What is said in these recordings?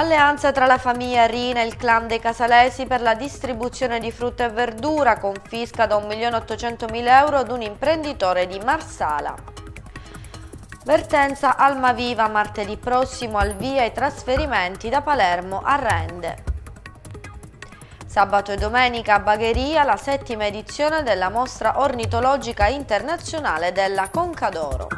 Alleanza tra la famiglia Rina e il clan dei Casalesi per la distribuzione di frutta e verdura, confisca da 1.800.000 euro ad un imprenditore di Marsala. Vertenza Almaviva martedì prossimo al via i trasferimenti da Palermo a Rende. Sabato e domenica a Bagheria la settima edizione della mostra ornitologica internazionale della Concadoro.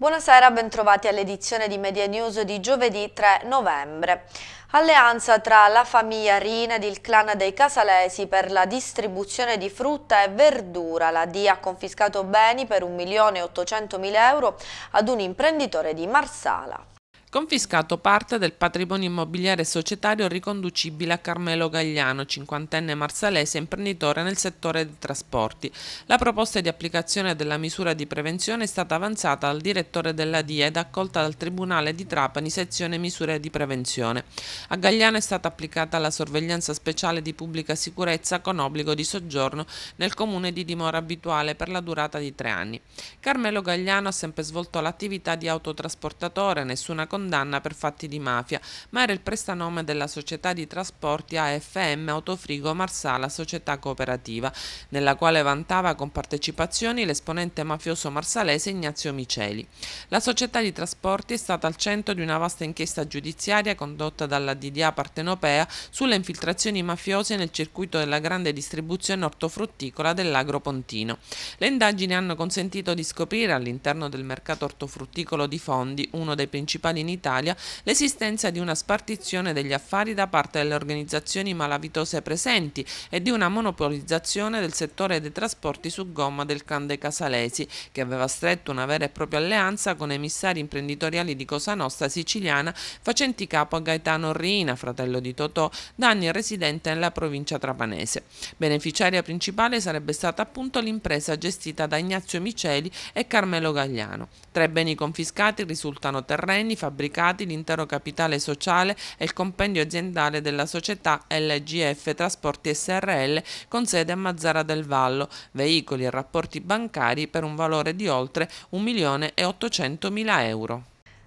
Buonasera, bentrovati all'edizione di Media News di giovedì 3 novembre. Alleanza tra la famiglia Rina ed il clan dei Casalesi per la distribuzione di frutta e verdura. La DIA ha confiscato beni per 1.800.000 euro ad un imprenditore di Marsala confiscato parte del patrimonio immobiliare societario riconducibile a Carmelo Gagliano, cinquantenne marsalese imprenditore nel settore dei trasporti. La proposta di applicazione della misura di prevenzione è stata avanzata dal direttore della DIA ed accolta dal Tribunale di Trapani, sezione misure di prevenzione. A Gagliano è stata applicata la sorveglianza speciale di pubblica sicurezza con obbligo di soggiorno nel comune di dimora abituale per la durata di tre anni. Carmelo Gagliano ha sempre svolto l'attività di autotrasportatore, nessuna condizione condanna per fatti di mafia, ma era il prestanome della società di trasporti AFM Autofrigo Marsala Società Cooperativa, nella quale vantava con partecipazioni l'esponente mafioso marsalese Ignazio Miceli. La società di trasporti è stata al centro di una vasta inchiesta giudiziaria condotta dalla DDA partenopea sulle infiltrazioni mafiose nel circuito della grande distribuzione ortofrutticola dell'Agro Pontino. Le indagini hanno consentito di scoprire all'interno del mercato ortofrutticolo di Fondi, uno dei principali Italia l'esistenza di una spartizione degli affari da parte delle organizzazioni malavitose presenti e di una monopolizzazione del settore dei trasporti su gomma del Cande Casalesi, che aveva stretto una vera e propria alleanza con emissari imprenditoriali di Cosa Nostra siciliana facenti capo a Gaetano Rina, fratello di Totò, da anni residente nella provincia trapanese. Beneficiaria principale sarebbe stata appunto l'impresa gestita da Ignazio Miceli e Carmelo Gagliano. Tra i beni confiscati risultano terreni, fabbricati fabbricati, l'intero capitale sociale e il compendio aziendale della società LGF Trasporti SRL con sede a Mazzara del Vallo, veicoli e rapporti bancari per un valore di oltre 1.800.000 euro.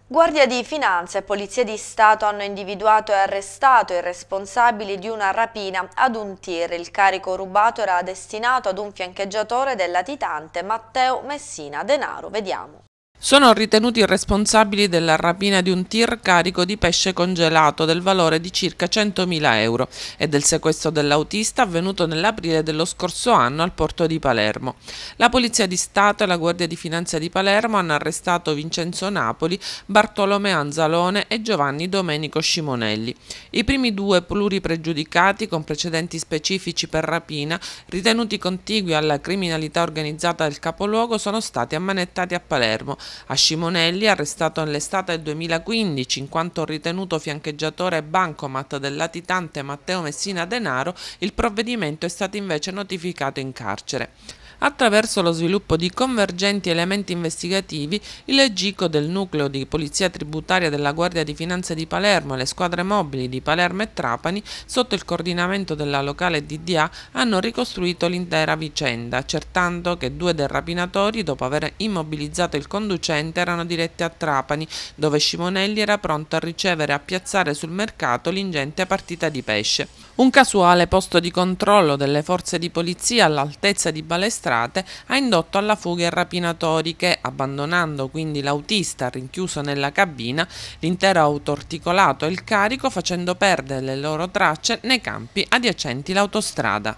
Guardia di Finanza e Polizia di Stato hanno individuato e arrestato i responsabili di una rapina ad un tir. Il carico rubato era destinato ad un fiancheggiatore del latitante Matteo Messina Denaro. Vediamo sono ritenuti responsabili della rapina di un tir carico di pesce congelato del valore di circa 100.000 euro e del sequestro dell'autista avvenuto nell'aprile dello scorso anno al porto di Palermo. La Polizia di Stato e la Guardia di Finanza di Palermo hanno arrestato Vincenzo Napoli, Bartolomeo Anzalone e Giovanni Domenico Scimonelli. I primi due pluripregiudicati con precedenti specifici per rapina, ritenuti contigui alla criminalità organizzata del capoluogo, sono stati ammanettati a Palermo a Scimonelli, arrestato nell'estate del 2015 in quanto ritenuto fiancheggiatore e bancomat del latitante Matteo Messina Denaro, il provvedimento è stato invece notificato in carcere. Attraverso lo sviluppo di convergenti elementi investigativi, il GICO del nucleo di Polizia Tributaria della Guardia di Finanza di Palermo e le squadre mobili di Palermo e Trapani, sotto il coordinamento della locale DDA, hanno ricostruito l'intera vicenda, accertando che due dei rapinatori, dopo aver immobilizzato il conducente, erano diretti a Trapani, dove Scimonelli era pronto a ricevere e a piazzare sul mercato l'ingente partita di pesce. Un casuale posto di controllo delle forze di polizia all'altezza di Balestrano incontrate ha indotto alla fuga i rapinatori che, abbandonando quindi l'autista rinchiuso nella cabina, l'intero auto articolato e il carico facendo perdere le loro tracce nei campi adiacenti l'autostrada.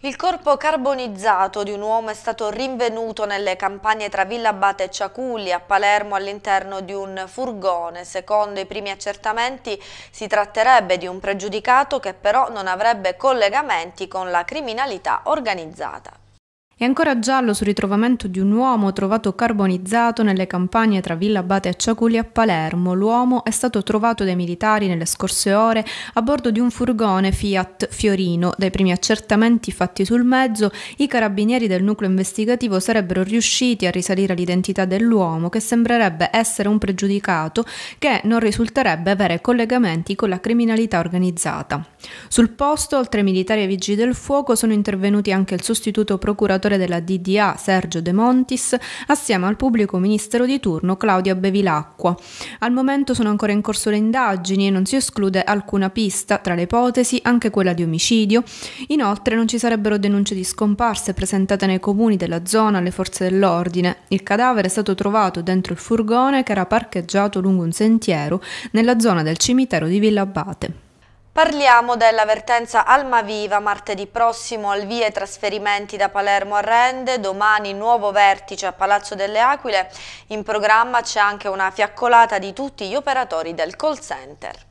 Il corpo carbonizzato di un uomo è stato rinvenuto nelle campagne tra Villa Abate e Ciaculli a Palermo all'interno di un furgone. Secondo i primi accertamenti si tratterebbe di un pregiudicato che però non avrebbe collegamenti con la criminalità organizzata. È ancora giallo sul ritrovamento di un uomo trovato carbonizzato nelle campagne tra Villa Abate e Ciaculi a Palermo. L'uomo è stato trovato dai militari nelle scorse ore a bordo di un furgone Fiat Fiorino. Dai primi accertamenti fatti sul mezzo, i carabinieri del nucleo investigativo sarebbero riusciti a risalire l'identità dell'uomo, che sembrerebbe essere un pregiudicato che non risulterebbe avere collegamenti con la criminalità organizzata. Sul posto, oltre ai militari e vigili del fuoco, sono intervenuti anche il sostituto procuratore della DDA Sergio De Montis, assieme al pubblico ministero di turno Claudia Bevilacqua. Al momento sono ancora in corso le indagini e non si esclude alcuna pista, tra le ipotesi anche quella di omicidio. Inoltre non ci sarebbero denunce di scomparse presentate nei comuni della zona alle forze dell'ordine. Il cadavere è stato trovato dentro il furgone che era parcheggiato lungo un sentiero nella zona del cimitero di Villa Abate. Parliamo dell'avvertenza Almaviva martedì prossimo al via i trasferimenti da Palermo a Rende, domani nuovo vertice a Palazzo delle Aquile, in programma c'è anche una fiaccolata di tutti gli operatori del call center.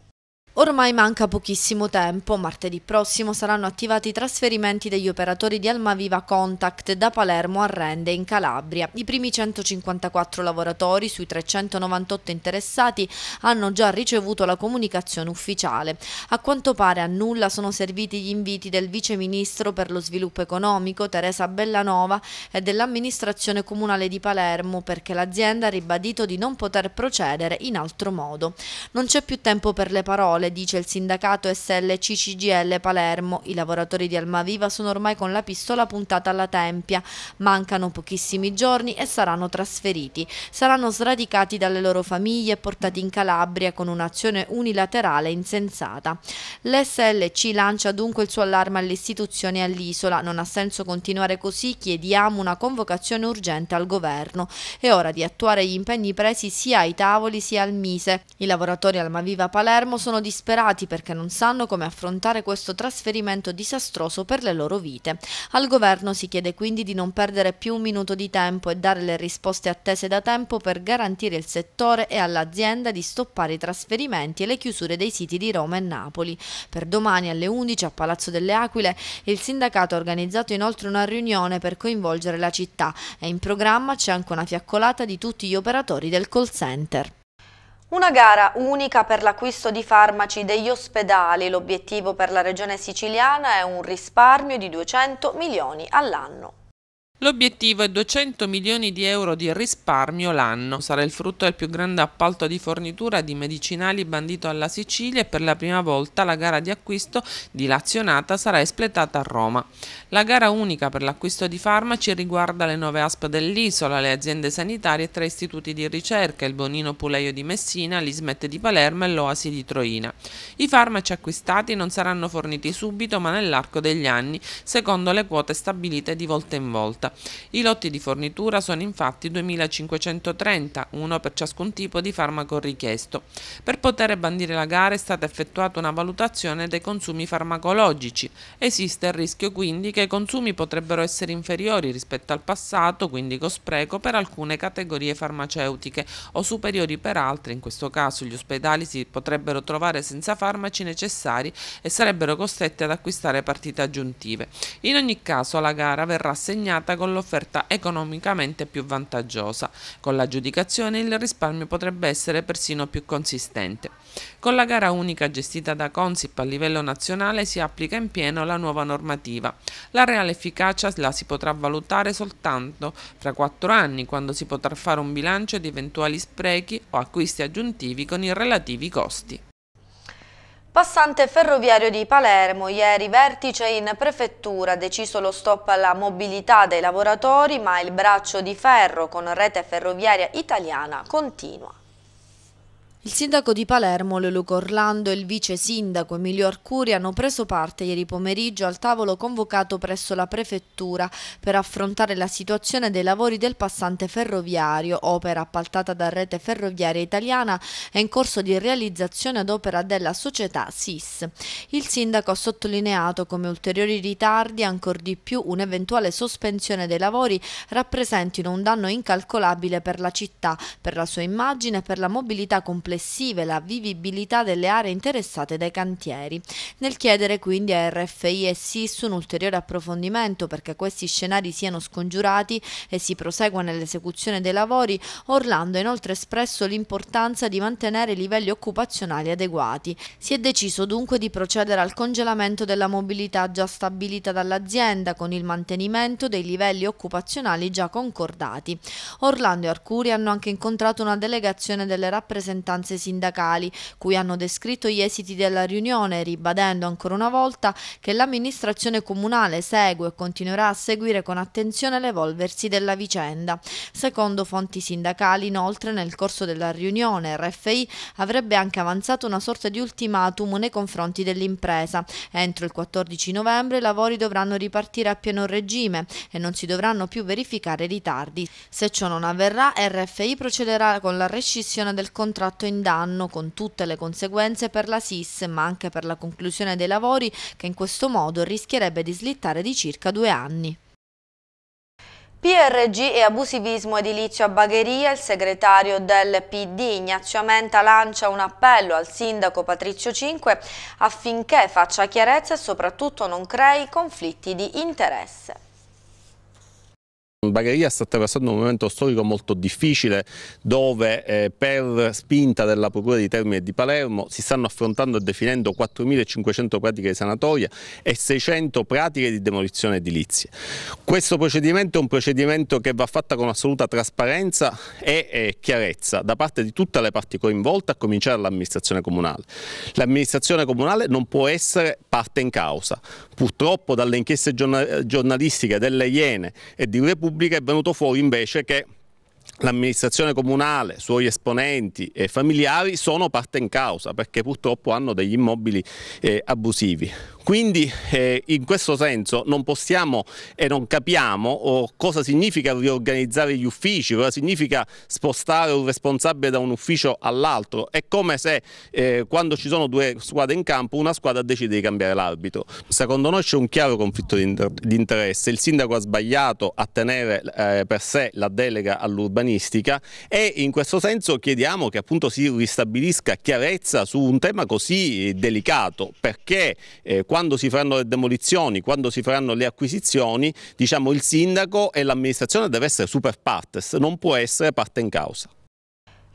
Ormai manca pochissimo tempo, martedì prossimo saranno attivati i trasferimenti degli operatori di Almaviva Contact da Palermo a Rende in Calabria. I primi 154 lavoratori sui 398 interessati hanno già ricevuto la comunicazione ufficiale. A quanto pare a nulla sono serviti gli inviti del Vice Ministro per lo Sviluppo Economico Teresa Bellanova e dell'amministrazione comunale di Palermo perché l'azienda ha ribadito di non poter procedere in altro modo. Non c'è più tempo per le parole scuole, dice il sindacato SLCCGL Palermo. I lavoratori di Almaviva sono ormai con la pistola puntata alla tempia. Mancano pochissimi giorni e saranno trasferiti. Saranno sradicati dalle loro famiglie e portati in Calabria con un'azione unilaterale insensata. L'SLC lancia dunque il suo allarme alle istituzioni e all'isola. Non ha senso continuare così, chiediamo una convocazione urgente al governo. È ora di attuare gli impegni presi sia ai tavoli sia al Mise. I lavoratori Almaviva Palermo sono disponibili disperati perché non sanno come affrontare questo trasferimento disastroso per le loro vite. Al governo si chiede quindi di non perdere più un minuto di tempo e dare le risposte attese da tempo per garantire il settore e all'azienda di stoppare i trasferimenti e le chiusure dei siti di Roma e Napoli. Per domani alle 11 a Palazzo delle Aquile il sindacato ha organizzato inoltre una riunione per coinvolgere la città e in programma c'è anche una fiaccolata di tutti gli operatori del call center. Una gara unica per l'acquisto di farmaci degli ospedali. L'obiettivo per la regione siciliana è un risparmio di 200 milioni all'anno. L'obiettivo è 200 milioni di euro di risparmio l'anno. Sarà il frutto del più grande appalto di fornitura di medicinali bandito alla Sicilia e per la prima volta la gara di acquisto dilazionata sarà espletata a Roma. La gara unica per l'acquisto di farmaci riguarda le nove ASP dell'isola, le aziende sanitarie e tre istituti di ricerca, il Bonino Puleio di Messina, l'Ismet di Palermo e l'Oasi di Troina. I farmaci acquistati non saranno forniti subito ma nell'arco degli anni, secondo le quote stabilite di volta in volta prodotta. I lotti di fornitura sono infatti 2530, uno per ciascun tipo di farmaco richiesto. Per poter bandire la gara è stata effettuata una valutazione dei consumi farmacologici. Esiste il rischio quindi che i consumi potrebbero essere inferiori rispetto al passato, quindi con spreco, per alcune categorie farmaceutiche o superiori per altre, in questo caso gli ospedali si potrebbero trovare senza farmaci necessari e sarebbero costretti ad acquistare partite aggiuntive. In ogni caso la gara verrà assegnata con l'offerta economicamente più vantaggiosa. Con l'aggiudicazione il risparmio potrebbe essere persino più consistente. Con la gara unica gestita da Consip a livello nazionale si applica in pieno la nuova normativa. La reale efficacia la si potrà valutare soltanto fra quattro anni, quando si potrà fare un bilancio di eventuali sprechi o acquisti aggiuntivi con i relativi costi. Passante ferroviario di Palermo, ieri vertice in prefettura, deciso lo stop alla mobilità dei lavoratori, ma il braccio di ferro con rete ferroviaria italiana continua. Il sindaco di Palermo, Leluco Orlando e il vice sindaco Emilio Arcuri hanno preso parte ieri pomeriggio al tavolo convocato presso la prefettura per affrontare la situazione dei lavori del passante ferroviario, opera appaltata da Rete Ferroviaria Italiana e in corso di realizzazione ad opera della società SIS. Il sindaco ha sottolineato come ulteriori ritardi, ancor di più un'eventuale sospensione dei lavori, rappresentino un danno incalcolabile per la città, per la sua immagine e per la mobilità complessiva complessive la vivibilità delle aree interessate dai cantieri, nel chiedere quindi a RFI e SIS un ulteriore approfondimento perché questi scenari siano scongiurati e si prosegua nell'esecuzione dei lavori, Orlando ha inoltre espresso l'importanza di mantenere livelli occupazionali adeguati. Si è deciso dunque di procedere al congelamento della mobilità già stabilita dall'azienda con il mantenimento dei livelli occupazionali già concordati. Orlando e Arcuri hanno anche incontrato una delegazione delle rappresentanze istanze sindacali, cui hanno descritto gli esiti della riunione, ribadendo ancora una volta che l'amministrazione comunale segue e continuerà a seguire con attenzione l'evolversi della vicenda. Secondo fonti sindacali, inoltre, nel corso della riunione RFI avrebbe anche avanzato una sorta di ultimatum nei confronti dell'impresa. Entro il 14 novembre i lavori dovranno ripartire a pieno regime e non si dovranno più verificare ritardi. Se ciò non avverrà, RFI procederà con la rescissione del contratto in in danno con tutte le conseguenze per la SIS ma anche per la conclusione dei lavori che in questo modo rischierebbe di slittare di circa due anni. PRG e abusivismo edilizio a Bagheria, il segretario del PD Ignazio Menta lancia un appello al sindaco Patrizio Cinque affinché faccia chiarezza e soprattutto non crei conflitti di interesse. Bagheria sta attraversando un momento storico molto difficile dove eh, per spinta della Procura di Termini e di Palermo si stanno affrontando e definendo 4.500 pratiche di sanatoria e 600 pratiche di demolizione edilizia. Questo procedimento è un procedimento che va fatto con assoluta trasparenza e eh, chiarezza da parte di tutte le parti coinvolte a cominciare dall'amministrazione comunale. L'amministrazione comunale non può essere parte in causa. Purtroppo dalle inchieste giornalistiche delle Iene e di Repubblica pubblica è venuto fuori invece che l'amministrazione comunale, suoi esponenti e familiari sono parte in causa perché purtroppo hanno degli immobili eh, abusivi. Quindi eh, in questo senso non possiamo e non capiamo oh, cosa significa riorganizzare gli uffici, cosa significa spostare un responsabile da un ufficio all'altro. È come se eh, quando ci sono due squadre in campo una squadra decide di cambiare l'arbitro. Secondo noi c'è un chiaro conflitto di, inter di, interesse. Il sindaco ha sbagliato a tenere eh, per sé la delega all'urbanizzazione urbanistica e in questo senso chiediamo che appunto si ristabilisca chiarezza su un tema così eh, delicato perché eh, quando si faranno le demolizioni, quando si faranno le acquisizioni, diciamo il sindaco e l'amministrazione deve essere super partes, non può essere parte in causa.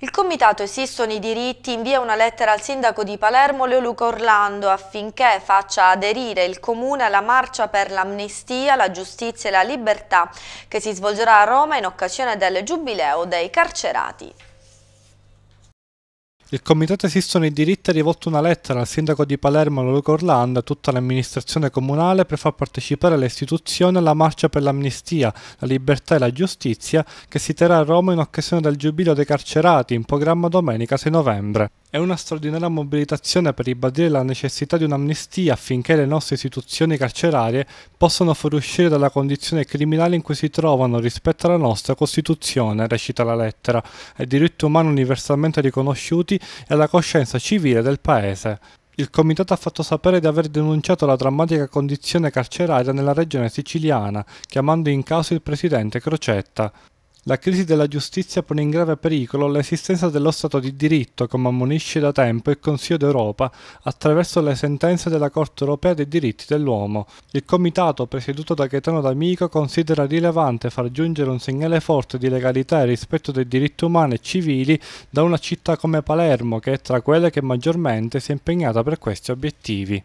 Il Comitato Esistono i diritti invia una lettera al sindaco di Palermo Leoluca Orlando affinché faccia aderire il comune alla marcia per l'amnistia, la giustizia e la libertà che si svolgerà a Roma in occasione del giubileo dei carcerati. Il comitato esistono i diritti ha rivolto una lettera al sindaco di Palermo Luca Orlando e a tutta l'amministrazione comunale per far partecipare le istituzioni alla marcia per l'amnistia, la libertà e la giustizia che si terrà a Roma in occasione del giubileo dei carcerati in programma domenica 6 novembre. È una straordinaria mobilitazione per ribadire la necessità di un'amnistia affinché le nostre istituzioni carcerarie possano far uscire dalla condizione criminale in cui si trovano rispetto alla nostra Costituzione, recita la lettera, e diritti umani universalmente riconosciuti e alla coscienza civile del paese. Il comitato ha fatto sapere di aver denunciato la drammatica condizione carceraria nella regione siciliana, chiamando in causa il presidente Crocetta. La crisi della giustizia pone in grave pericolo l'esistenza dello Stato di diritto, come ammonisce da tempo il Consiglio d'Europa attraverso le sentenze della Corte europea dei diritti dell'uomo. Il comitato presieduto da Gaetano D'Amico considera rilevante far giungere un segnale forte di legalità e rispetto dei diritti umani e civili da una città come Palermo, che è tra quelle che maggiormente si è impegnata per questi obiettivi.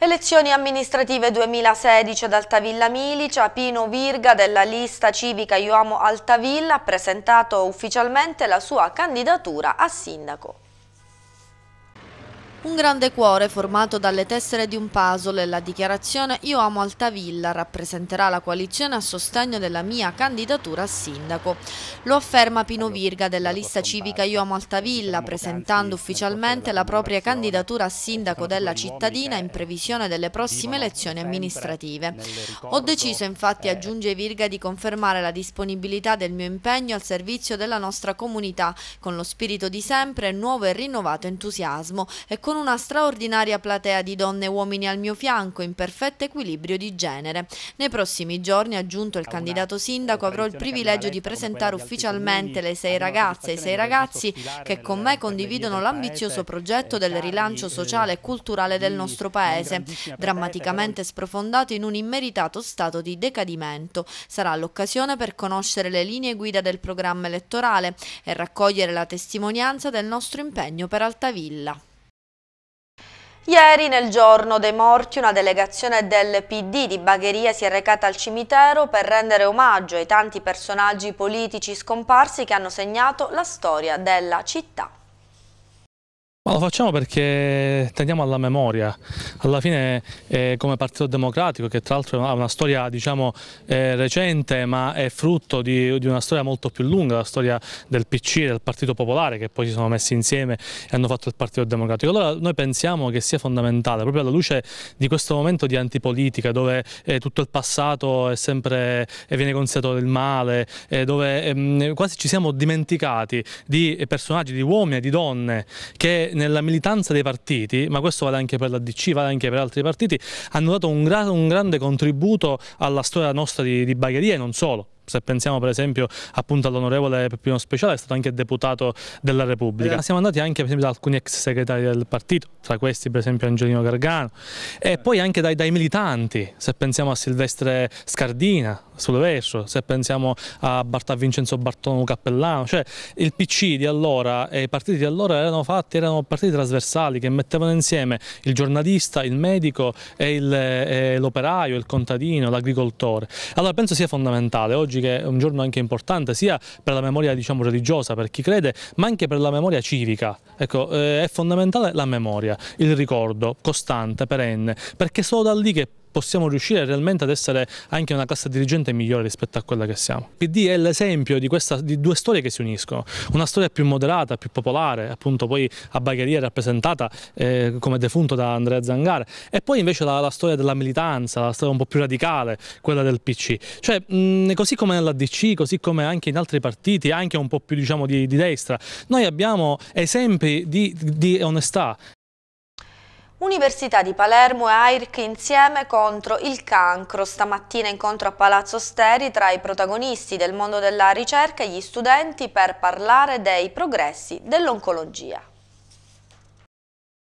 Elezioni amministrative 2016 ad Altavilla Milicia, Pino Virga della lista civica Io Amo Altavilla ha presentato ufficialmente la sua candidatura a sindaco. Un grande cuore formato dalle tessere di un puzzle e la dichiarazione Io amo Altavilla rappresenterà la coalizione a sostegno della mia candidatura a sindaco. Lo afferma Pino Virga della lista civica Io amo Altavilla presentando ufficialmente la propria candidatura a sindaco della cittadina in previsione delle prossime elezioni amministrative. Ho deciso infatti, eh, aggiunge Virga, di confermare la disponibilità del mio impegno al servizio della nostra comunità con lo spirito di sempre, nuovo e rinnovato entusiasmo e con con una straordinaria platea di donne e uomini al mio fianco in perfetto equilibrio di genere. Nei prossimi giorni, aggiunto il candidato sindaco, avrò il privilegio di presentare ufficialmente le sei ragazze e i sei ragazzi che con me condividono l'ambizioso progetto del rilancio sociale e culturale del nostro paese, drammaticamente sprofondato in un immeritato stato di decadimento. Sarà l'occasione per conoscere le linee guida del programma elettorale e raccogliere la testimonianza del nostro impegno per Altavilla. Ieri, nel giorno dei morti, una delegazione del PD di Bagheria si è recata al cimitero per rendere omaggio ai tanti personaggi politici scomparsi che hanno segnato la storia della città. Ma lo facciamo perché teniamo alla memoria, alla fine eh, come Partito Democratico che tra l'altro ha una storia diciamo, eh, recente ma è frutto di, di, una storia molto più lunga, la storia del PC e del Partito Popolare che poi si sono messi insieme e hanno fatto il Partito Democratico. Allora noi pensiamo che sia fondamentale proprio alla luce di questo momento di antipolitica dove eh, tutto il passato è sempre, eh, viene considerato il male, eh, dove ehm, quasi ci siamo dimenticati di personaggi, di uomini e di donne che nella militanza dei partiti, ma questo vale anche per la DC, vale anche per altri partiti, hanno dato un, gra un grande contributo alla storia nostra di, di Bagheria e non solo se pensiamo per esempio appunto all'onorevole Peppino Speciale è stato anche deputato della Repubblica. Eh. Siamo andati anche esempio, da alcuni ex segretari del partito, tra questi per esempio Angelino Gargano e eh. poi anche dai, dai, militanti, se pensiamo a Silvestre Scardina sul verso, se pensiamo a, Bart, Vincenzo Bartolo Cappellano, cioè il PC di allora e i partiti di allora erano fatti, erano partiti trasversali che mettevano insieme il giornalista, il medico l'operaio, il contadino, l'agricoltore. Allora penso sia fondamentale oggi oggi che è un giorno anche importante sia per la memoria diciamo, religiosa, per chi crede, ma anche per la memoria civica. Ecco, eh, è fondamentale la memoria, il ricordo costante, perenne, perché solo da lì che possiamo riuscire realmente ad essere anche una classe dirigente migliore rispetto a quella che siamo. PD è l'esempio di, di, due storie che si uniscono, una storia più moderata, più popolare, appunto poi a Bagheria rappresentata eh, come defunto da Andrea Zangare, e poi invece la, la, storia della militanza, la storia un po' più radicale, quella del PC. Cioè, mh, così come nell'ADC, così come anche in altri partiti, anche un po' più diciamo di, di destra, noi abbiamo esempi di, di onestà, Università di Palermo e AIRC insieme contro il cancro. Stamattina incontro a Palazzo Steri tra i protagonisti del mondo della ricerca e gli studenti per parlare dei progressi dell'oncologia.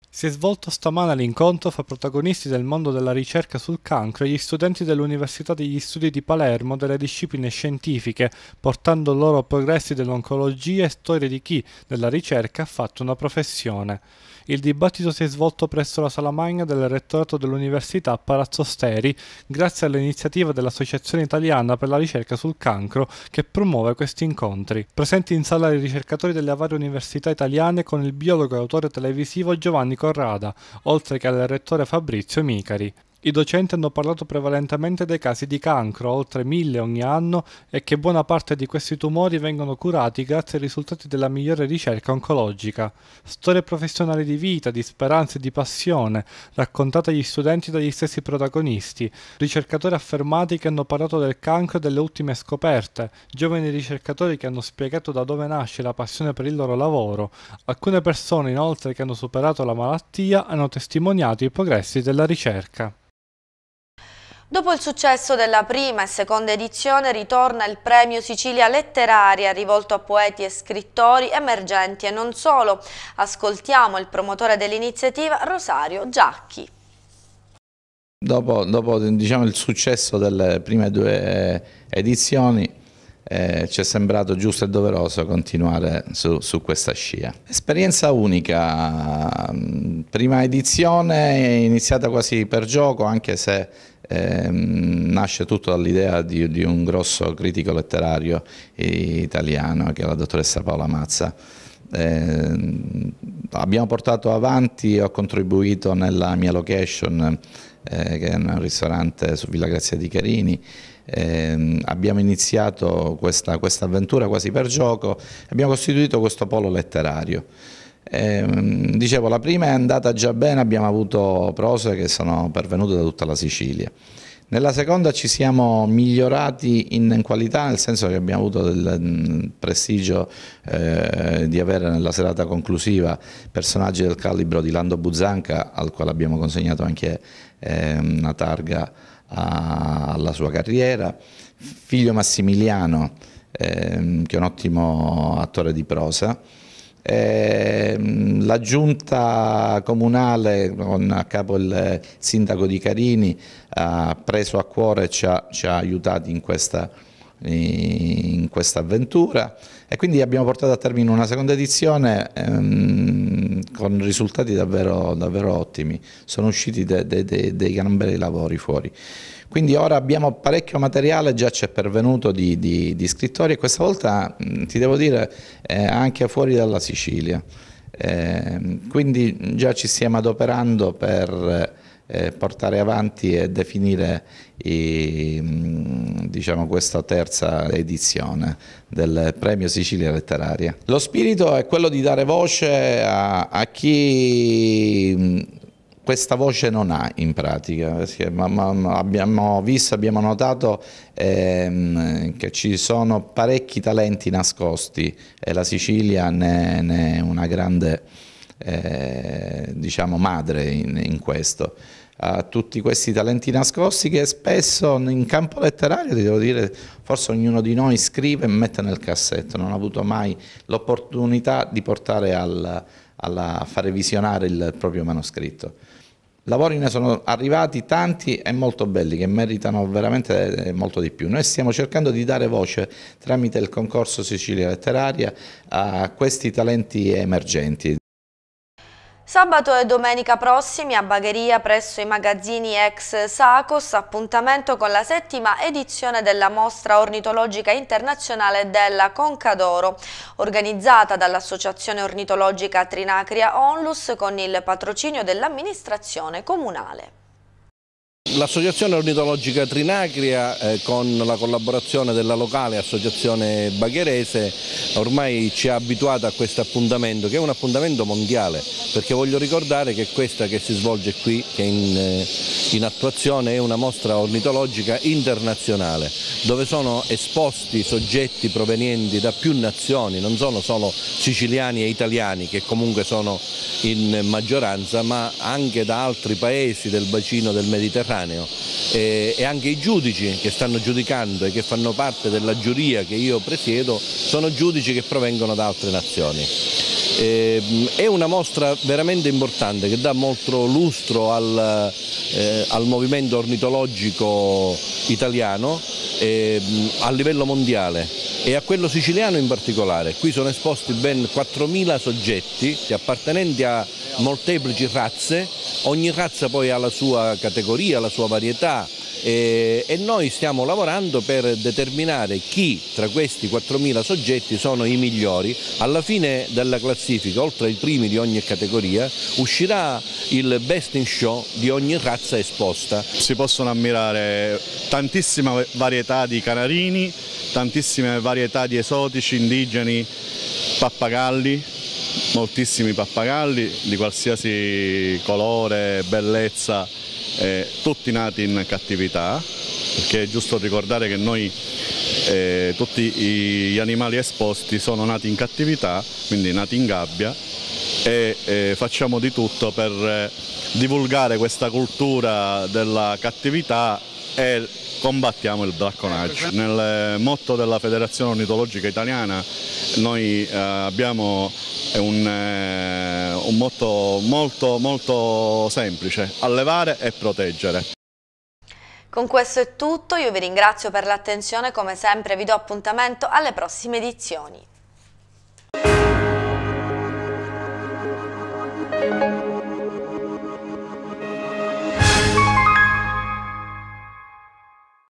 Si è svolto stamana l'incontro fra protagonisti del mondo della ricerca sul cancro e gli studenti dell'Università degli Studi di Palermo delle discipline scientifiche, portando loro progressi dell'oncologia e storie di chi, nella ricerca, ha fatto una professione. Il dibattito si è svolto presso la sala magna del rettorato dell'Università Palazzo Steri, grazie all'iniziativa dell'Associazione Italiana per la ricerca sul cancro che promuove questi incontri. Presenti in sala i ricercatori delle varie università italiane con il biologo e autore televisivo Giovanni Corrada, oltre che al rettore Fabrizio Micari. I docenti hanno parlato prevalentemente dei casi di cancro, oltre mille ogni anno, e che buona parte di questi tumori vengono curati grazie ai risultati della migliore ricerca oncologica. Storie professionali di vita, di speranza e di passione, raccontate agli studenti dagli stessi protagonisti, ricercatori affermati che hanno parlato del cancro e delle ultime scoperte, giovani ricercatori che hanno spiegato da dove nasce la passione per il loro lavoro. Alcune persone inoltre che hanno superato la malattia hanno testimoniato i progressi della ricerca. Dopo il successo della prima e seconda edizione ritorna il premio Sicilia Letteraria rivolto a poeti e scrittori emergenti e non solo. Ascoltiamo il promotore dell'iniziativa Rosario Giacchi. Dopo, dopo diciamo, il successo delle prime due eh, edizioni eh, ci è sembrato giusto e doveroso continuare su, su, questa scia. Esperienza unica, prima edizione iniziata quasi per gioco anche se eh, nasce tutto dall'idea di, di, un grosso critico letterario italiano che è la dottoressa Paola Mazza. Eh, abbiamo portato avanti, ho contribuito nella mia location eh, che è un ristorante su Villa Grazia di Carini eh, abbiamo iniziato questa, questa avventura quasi per gioco, abbiamo costituito questo polo letterario. Eh, dicevo, la prima è andata già bene, abbiamo avuto prose che sono pervenute da tutta la Sicilia. Nella seconda ci siamo migliorati in qualità, nel senso che abbiamo avuto il mm, prestigio eh, di avere nella serata conclusiva personaggi del calibro di Lando Buzzanca, al quale abbiamo consegnato anche eh, una targa alla sua carriera. Figlio Massimiliano, ehm, che è un ottimo attore di prosa. Eh, la giunta comunale con a capo il sindaco di Carini ha preso a cuore e ci ha, ci ha aiutati in questa, in questa avventura e quindi abbiamo portato a termine una seconda edizione ehm, con risultati davvero, davvero ottimi, sono usciti dei de, de, de gran bei lavori fuori. Quindi ora abbiamo parecchio materiale, già ci è pervenuto di, di, di scrittori e questa volta mm, ti devo dire eh, anche fuori dalla Sicilia. Eh, quindi già ci stiamo adoperando per eh, portare avanti e definire i, mm, diciamo, questa terza edizione del premio Sicilia Letteraria. Lo spirito è quello di dare voce a, a chi mm, questa voce non ha in pratica, eh, abbiamo visto, abbiamo notato ehm, che ci sono parecchi talenti nascosti e la Sicilia ne, ne è una grande eh, diciamo madre in, in questo a tutti questi talenti nascosti che spesso in campo letterario, ti devo dire, forse ognuno di noi scrive e mette nel cassetto, non ha avuto mai l'opportunità di portare al, alla, fare visionare il proprio manoscritto. Lavori ne sono arrivati tanti e molto belli che meritano veramente eh, molto di più. Noi stiamo cercando di dare voce tramite il concorso Sicilia Letteraria a questi talenti emergenti. Sabato e domenica prossimi a Bagheria presso i magazzini ex Sacos appuntamento con la settima edizione della mostra ornitologica internazionale della Conca d'Oro, organizzata dall'associazione ornitologica Trinacria Onlus con il patrocinio dell'amministrazione comunale. L'associazione ornitologica Trinacria eh, con la collaborazione della locale associazione bagherese ormai ci ha abituato a questo appuntamento che è un appuntamento mondiale perché voglio ricordare che questa che si svolge qui che in, eh, in attuazione è una mostra ornitologica internazionale dove sono esposti soggetti provenienti da più nazioni, non sono solo siciliani e italiani che comunque sono in maggioranza ma anche da altri paesi del bacino del Mediterraneo istantaneo e, e anche i giudici che stanno giudicando e che fanno parte della giuria che io presiedo sono giudici che provengono da altre nazioni. Ehm, è una mostra veramente importante che dà molto lustro al, eh, al movimento ornitologico italiano eh, a livello mondiale e a quello siciliano in particolare. Qui sono esposti ben 4.000 soggetti appartenenti a molteplici razze, ogni razza poi ha la sua categoria, la sua varietà, eh, e noi stiamo lavorando per determinare chi tra questi 4.000 soggetti sono i migliori. Alla fine della classifica, oltre ai primi di ogni categoria, uscirà il best in show di ogni razza esposta. Si possono ammirare tantissima varietà di canarini, tantissime varietà di esotici, indigeni, pappagalli, moltissimi pappagalli di qualsiasi colore, bellezza eh, tutti nati in cattività, perché è giusto ricordare che noi eh, tutti gli animali esposti sono nati in cattività, quindi nati in gabbia e eh, facciamo di tutto per eh, divulgare questa cultura della cattività e combattiamo il bracconaggio. Nel eh, motto della Federazione Ornitologica Italiana noi eh, abbiamo un un motto molto, molto semplice, allevare e proteggere. Con questo è tutto, io vi ringrazio per l'attenzione, come sempre vi do appuntamento alle prossime edizioni.